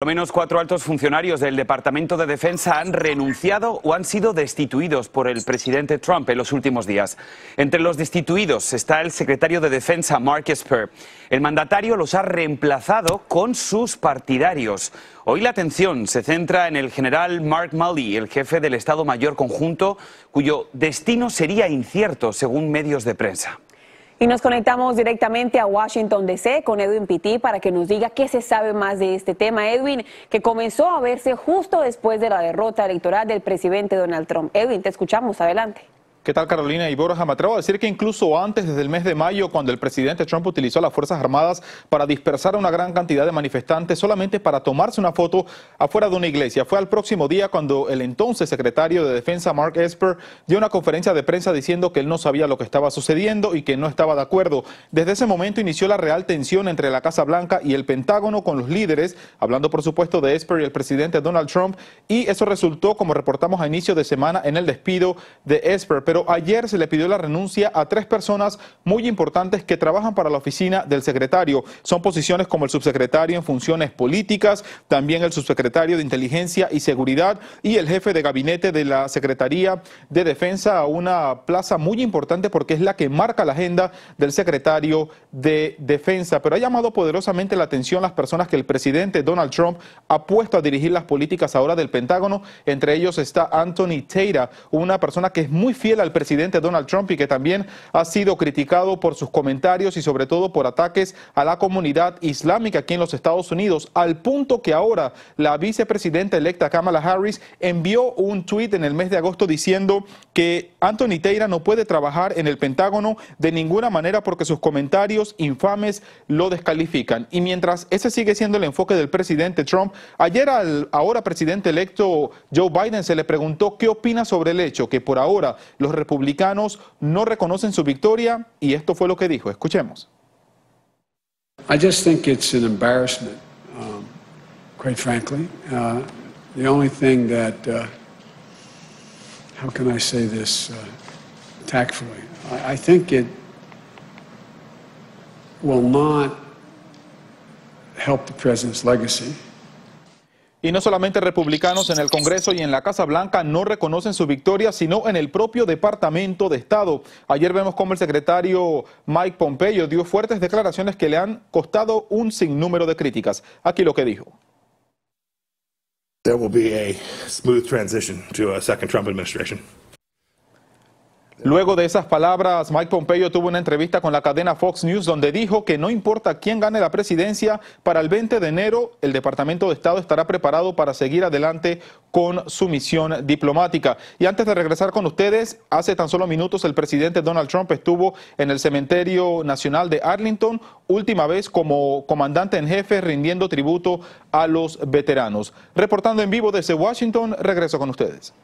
Al menos cuatro altos funcionarios del Departamento de Defensa han renunciado o han sido destituidos por el presidente Trump en los últimos días. Entre los destituidos está el secretario de Defensa, Mark Esper. El mandatario los ha reemplazado con sus partidarios. Hoy la atención se centra en el general Mark Milley, el jefe del Estado Mayor Conjunto, cuyo destino sería incierto, según medios de prensa. Y nos conectamos directamente a Washington DC con Edwin Pitti para que nos diga qué se sabe más de este tema. Edwin, que comenzó a verse justo después de la derrota electoral del presidente Donald Trump. Edwin, te escuchamos, adelante. ¿Qué tal Carolina y Borja? Me a decir que incluso antes, desde el mes de mayo, cuando el presidente Trump utilizó las Fuerzas Armadas para dispersar a una gran cantidad de manifestantes solamente para tomarse una foto afuera de una iglesia. Fue al próximo día cuando el entonces secretario de Defensa, Mark Esper, dio una conferencia de prensa diciendo que él no sabía lo que estaba sucediendo y que no estaba de acuerdo. Desde ese momento inició la real tensión entre la Casa Blanca y el Pentágono con los líderes, hablando por supuesto de Esper y el presidente Donald Trump, y eso resultó, como reportamos a inicio de semana, en el despido de Esper. Pero ayer se le pidió la renuncia a tres personas muy importantes que trabajan para la oficina del secretario. Son posiciones como el subsecretario en funciones políticas, también el subsecretario de Inteligencia y Seguridad y el jefe de gabinete de la Secretaría de Defensa, una plaza muy importante porque es la que marca la agenda del secretario de Defensa. Pero ha llamado poderosamente la atención las personas que el presidente Donald Trump ha puesto a dirigir las políticas ahora del Pentágono. Entre ellos está Anthony Teira, una persona que es muy fiel al presidente Donald Trump y que también ha sido criticado por sus comentarios y sobre todo por ataques a la comunidad islámica aquí en los Estados Unidos, al punto que ahora la vicepresidenta electa Kamala Harris envió un tuit en el mes de agosto diciendo que Anthony Teira no puede trabajar en el Pentágono de ninguna manera porque sus comentarios infames lo descalifican. Y mientras ese sigue siendo el enfoque del presidente Trump, ayer al ahora presidente electo Joe Biden se le preguntó qué opina sobre el hecho que por ahora los republicanos no reconocen su victoria y esto fue lo que dijo. Escuchemos. I just think it's an embarrassment, um, quite frankly. Uh, the only thing that, uh, how can I say this uh, tactfully? I, I think it will not help the president's legacy. Y no solamente republicanos en el Congreso y en la Casa Blanca no reconocen su victoria, sino en el propio Departamento de Estado. Ayer vemos cómo el secretario Mike Pompeyo dio fuertes declaraciones que le han costado un sinnúmero de críticas. Aquí lo que dijo. a smooth transition to a Trump Luego de esas palabras, Mike Pompeo tuvo una entrevista con la cadena Fox News donde dijo que no importa quién gane la presidencia, para el 20 de enero el Departamento de Estado estará preparado para seguir adelante con su misión diplomática. Y antes de regresar con ustedes, hace tan solo minutos el presidente Donald Trump estuvo en el Cementerio Nacional de Arlington, última vez como comandante en jefe rindiendo tributo a los veteranos. Reportando en vivo desde Washington, regreso con ustedes.